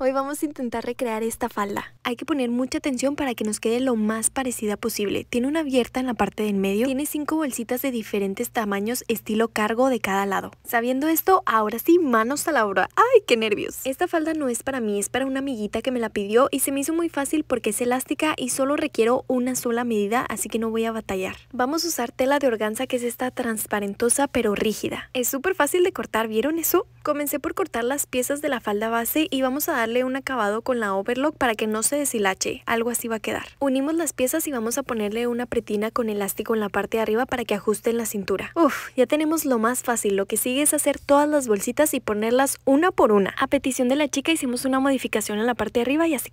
Hoy vamos a intentar recrear esta falda. Hay que poner mucha atención para que nos quede lo más parecida posible. Tiene una abierta en la parte del medio. Tiene cinco bolsitas de diferentes tamaños, estilo cargo de cada lado. Sabiendo esto, ahora sí, manos a la obra. ¡Ay, qué nervios! Esta falda no es para mí, es para una amiguita que me la pidió y se me hizo muy fácil porque es elástica y solo requiero una sola medida, así que no voy a batallar. Vamos a usar tela de organza que es esta transparentosa pero rígida. Es súper fácil de cortar, ¿vieron eso? Comencé por cortar las piezas de la falda base y vamos a dar darle un acabado con la overlock para que no se deshilache, algo así va a quedar. Unimos las piezas y vamos a ponerle una pretina con elástico en la parte de arriba para que ajuste la cintura. Uf, ya tenemos lo más fácil, lo que sigue es hacer todas las bolsitas y ponerlas una por una. A petición de la chica hicimos una modificación en la parte de arriba y así quedó.